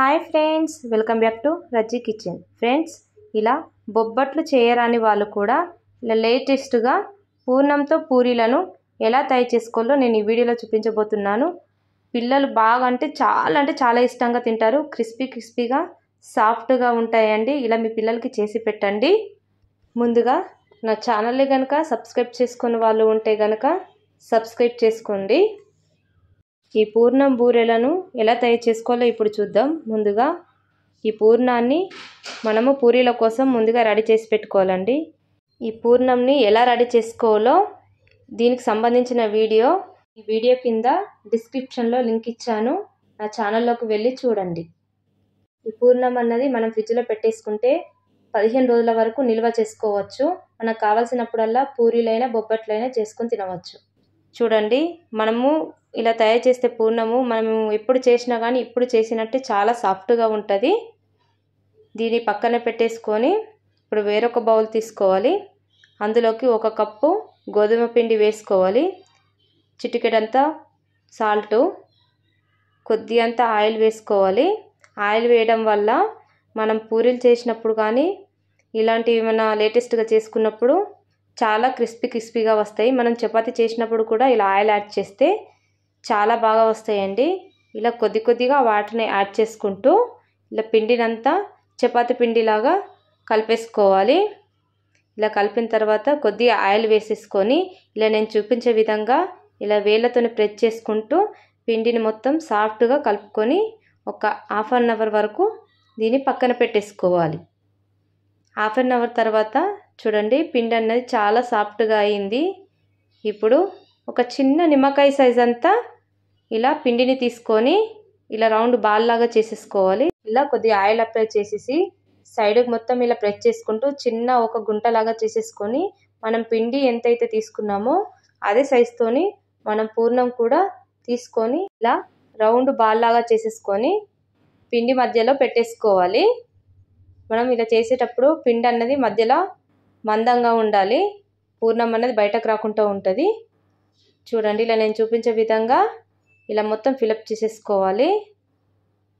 hi friends welcome back to Rajji kitchen friends ఇలా బొబ్బట్లు చేయరాని వాళ్ళు కూడా లేటెస్ట్గా పూర్ణంతో పూరీలను ఎలా తయారు చేసుకోవాలో నేను ఈ వీడియోలో చూపించబోతున్నాను పిల్లలు బాగా అంటే చాలా అంటే చాలా ఇష్టంగా తింటారు క్రిస్పీ క్రిస్పీగా సాఫ్ట్గా ఉంటాయండి ఇలా మీ పిల్లలకి చేసి పెట్టండి ముందుగా నా ఛానల్ని కనుక సబ్స్క్రైబ్ చేసుకున్న వాళ్ళు ఉంటే కనుక సబ్స్క్రైబ్ చేసుకోండి ఈ పూర్ణం బూరెలను ఎలా తయారు చేసుకోవాలో ఇప్పుడు చూద్దాం ముందుగా ఈ పూర్ణాన్ని మనము పూరీల కోసం ముందుగా రెడీ చేసి పెట్టుకోవాలండి ఈ పూర్ణంని ఎలా రెడీ చేసుకోవాలో దీనికి సంబంధించిన వీడియో ఈ వీడియో కింద డిస్క్రిప్షన్లో లింక్ ఇచ్చాను నా ఛానల్లోకి వెళ్ళి చూడండి ఈ పూర్ణం అన్నది మనం ఫ్రిడ్జ్లో పెట్టేసుకుంటే పదిహేను రోజుల వరకు నిల్వ చేసుకోవచ్చు మనకు కావాల్సినప్పుడల్లా పూరీలైనా బొబ్బట్లైనా చేసుకొని తినవచ్చు చూడండి మనము ఇలా తయారు చేస్తే పూర్ణము మనము ఎప్పుడు చేసినా కానీ ఇప్పుడు చేసినట్టే చాలా సాఫ్ట్గా ఉంటుంది దీన్ని పక్కన పెట్టేసుకొని ఇప్పుడు వేరొక బౌల్ తీసుకోవాలి అందులోకి ఒక కప్పు గోధుమ పిండి వేసుకోవాలి చిటికెడంతా సాల్ట్ కొద్ది అంతా ఆయిల్ వేసుకోవాలి ఆయిల్ వేయడం వల్ల మనం పూరీలు చేసినప్పుడు కానీ ఇలాంటివి మన లేటెస్ట్గా చేసుకున్నప్పుడు చాలా క్రిస్పీ క్రిస్పీగా వస్తాయి మనం చపాతి చేసినప్పుడు కూడా ఇలా ఆయిల్ యాడ్ చేస్తే చాలా బాగా వస్తాయండి ఇలా కొద్ది కొద్దిగా వాటర్ని యాడ్ చేసుకుంటూ ఇలా పిండినంతా చపాతి పిండిలాగా కలిపేసుకోవాలి ఇలా కలిపిన తర్వాత కొద్దిగా ఆయిల్ వేసేసుకొని ఇలా నేను చూపించే విధంగా ఇలా వేళ్ళతో ప్రెస్ చేసుకుంటూ పిండిని మొత్తం సాఫ్ట్గా కలుపుకొని ఒక హాఫ్ అన్ అవర్ వరకు దీన్ని పక్కన పెట్టేసుకోవాలి హాఫ్ అన్ అవర్ తర్వాత చూడండి పిండి అనేది చాలా సాఫ్ట్గా అయింది ఇప్పుడు ఒక చిన్న నిమ్మకాయ సైజ్ అంతా ఇలా పిండిని తీసుకొని ఇలా రౌండ్ బాల్ లాగా చేసేసుకోవాలి ఇలా కొద్దిగా ఆయిల్ అప్లై చేసేసి సైడ్కి మొత్తం ఇలా ప్రెస్ చేసుకుంటూ చిన్న ఒక గుంట లాగా చేసేసుకొని మనం పిండి ఎంతైతే తీసుకున్నామో అదే సైజుతో మనం పూర్ణం కూడా తీసుకొని ఇలా రౌండ్ బాల్ లాగా చేసేసుకొని పిండి మధ్యలో పెట్టేసుకోవాలి మనం ఇలా చేసేటప్పుడు పిండి అన్నది మధ్యలో మందంగా ఉండాలి పూర్ణం అన్నది బయటకు రాకుండా ఉంటుంది చూడండి ఇలా నేను చూపించే విధంగా ఇలా మొత్తం ఫిలప్ చేసేసుకోవాలి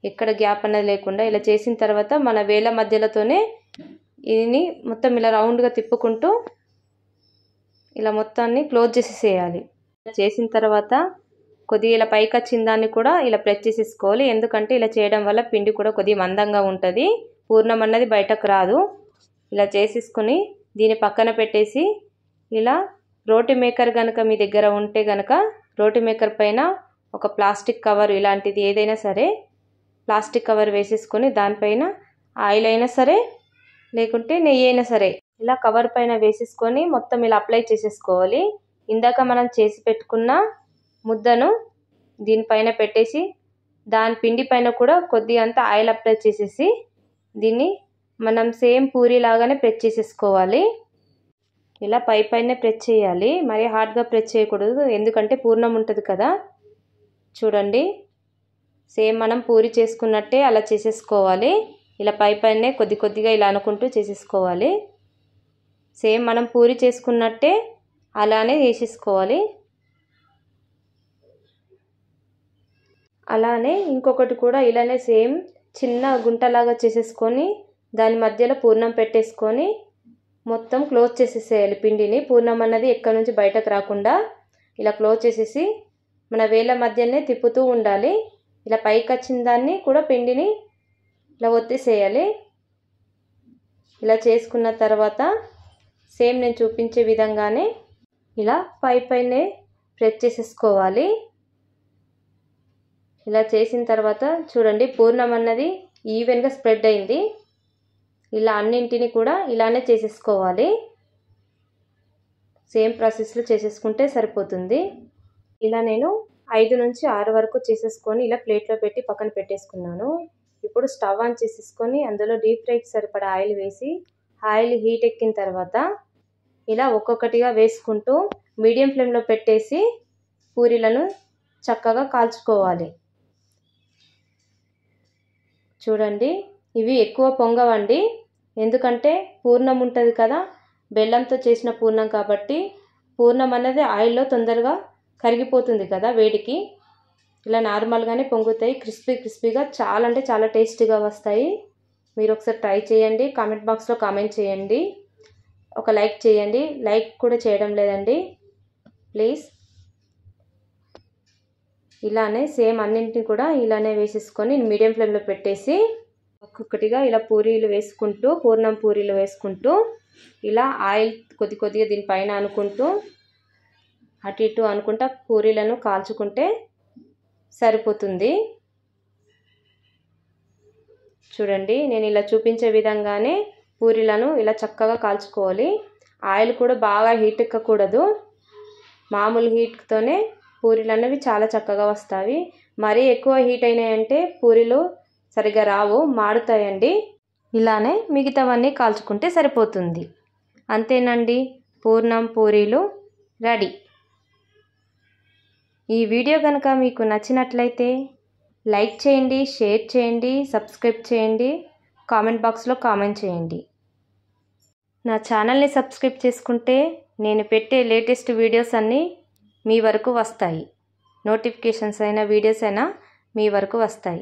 ఎక్కడ గ్యాప్ అనేది లేకుండా ఇలా చేసిన తర్వాత మన వేల మధ్యలతోనే ఇది మొత్తం ఇలా రౌండ్గా తిప్పుకుంటూ ఇలా మొత్తాన్ని క్లోజ్ చేసేసేయాలి చేసిన తర్వాత కొద్దిగా ఇలా పైకి వచ్చిన దాన్ని కూడా ఇలా ప్రెస్ చేసేసుకోవాలి ఎందుకంటే ఇలా చేయడం వల్ల పిండి కూడా కొద్దిగా మందంగా ఉంటుంది పూర్ణం అన్నది బయటకు రాదు ఇలా చేసేసుకొని దీన్ని పక్కన పెట్టేసి ఇలా రోటి మేకర్ కనుక మీ దగ్గర ఉంటే కనుక రోటి మేకర్ పైన ఒక ప్లాస్టిక్ కవర్ ఇలాంటిది ఏదైనా సరే ప్లాస్టిక్ కవర్ వేసేసుకొని దానిపైన ఆయిల్ అయినా సరే లేకుంటే నెయ్యి అయినా సరే ఇలా కవర్ పైన వేసేసుకొని మొత్తం ఇలా అప్లై చేసేసుకోవాలి ఇందాక మనం చేసి పెట్టుకున్న ముద్దను దీనిపైన పెట్టేసి దాని పిండి పైన కూడా కొద్ది అంతా ఆయిల్ అప్లై చేసేసి దీన్ని మనం సేమ్ పూరి లాగానే ప్రెచ్ చేసేసుకోవాలి ఇలా పై పైన ప్రెస్ చేయాలి మరి హార్డ్గా ప్రెస్ చేయకూడదు ఎందుకంటే పూర్ణం ఉంటుంది కదా చూడండి సేమ్ మనం పూరి చేసుకున్నట్టే అలా చేసేసుకోవాలి ఇలా పై పైనే కొద్ది కొద్దిగా ఇలా అనుకుంటూ చేసేసుకోవాలి సేమ్ మనం పూరి చేసుకున్నట్టే అలానే చేసేసుకోవాలి అలానే ఇంకొకటి కూడా ఇలానే సేమ్ చిన్న గుంటలాగా చేసేసుకొని దాని మధ్యలో పూర్ణం పెట్టేసుకొని మొత్తం క్లోజ్ చేసేసేయాలి పిండిని పూర్ణం అన్నది ఎక్కడి నుంచి బయటకు రాకుండా ఇలా క్లోజ్ చేసేసి మన వేల మధ్యనే తిప్పుతూ ఉండాలి ఇలా పైకి వచ్చిన దాన్ని కూడా పిండిని ఇలా ఒత్తిసేయాలి ఇలా చేసుకున్న తర్వాత సేమ్ నేను చూపించే విధంగానే ఇలా పై పైనే ప్రెస్ చేసేసుకోవాలి ఇలా చేసిన తర్వాత చూడండి పూర్ణం అన్నది ఈవెన్గా స్ప్రెడ్ అయింది ఇలా అన్నింటిని కూడా ఇలానే చేసేసుకోవాలి సేమ్ ప్రాసెస్లో చేసేసుకుంటే సరిపోతుంది ఇలా నేను ఐదు నుంచి ఆరు వరకు చేసేసుకొని ఇలా ప్లేట్లో పెట్టి పక్కన పెట్టేసుకున్నాను ఇప్పుడు స్టవ్ ఆన్ చేసేసుకొని అందులో డీప్ ఫ్రైకి సరిపడా ఆయిల్ వేసి ఆయిల్ హీట్ ఎక్కిన తర్వాత ఇలా ఒక్కొక్కటిగా వేసుకుంటూ మీడియం ఫ్లేమ్లో పెట్టేసి పూరీలను చక్కగా కాల్చుకోవాలి చూడండి ఇవి ఎక్కువ పొంగవండి ఎందుకంటే పూర్ణం ఉంటుంది కదా బెల్లంతో చేసిన పూర్ణం కాబట్టి పూర్ణం అనేది ఆయిల్లో తొందరగా కరిగిపోతుంది కదా వేడికి ఇలా నార్మల్గానే పొంగుతాయి క్రిస్పీ క్రిస్పీగా చాలా అంటే చాలా టేస్టీగా వస్తాయి మీరు ఒకసారి ట్రై చేయండి కామెంట్ బాక్స్లో కామెంట్ చేయండి ఒక లైక్ చేయండి లైక్ కూడా చేయడం లేదండి ప్లీజ్ ఇలానే సేమ్ అన్నింటిని కూడా ఇలానే వేసేసుకొని మీడియం ఫ్లేమ్లో పెట్టేసి ఒక్కొక్కటిగా ఇలా పూరీలు వేసుకుంటూ పూర్ణం పూరీలు వేసుకుంటూ ఇలా ఆయిల్ కొద్ది కొద్దిగా దీనిపైన అనుకుంటూ అటు ఇటు అనుకుంటా పూరీలను కాల్చుకుంటే సరిపోతుంది చూడండి నేను ఇలా చూపించే విధంగానే పూరీలను ఇలా చక్కగా కాల్చుకోవాలి ఆయిల్ కూడా బాగా హీట్ ఎక్కకూడదు మామూలు హీట్తోనే పూరీలు అనేవి చాలా చక్కగా వస్తాయి మరీ ఎక్కువ హీట్ అయినాయంటే పూరీలు సరిగా రావు మాడుతాయండి ఇలానే మిగతావన్నీ కాల్చుకుంటే సరిపోతుంది అంతేనండి పూర్ణం పూరీలు రెడీ ఈ వీడియో కనుక మీకు నచ్చినట్లయితే లైక్ చేయండి షేర్ చేయండి సబ్స్క్రైబ్ చేయండి కామెంట్ బాక్స్లో కామెంట్ చేయండి నా ఛానల్ని సబ్స్క్రైబ్ చేసుకుంటే నేను పెట్టే లేటెస్ట్ వీడియోస్ అన్నీ మీ వరకు వస్తాయి నోటిఫికేషన్స్ అయినా వీడియోస్ అయినా మీ వరకు వస్తాయి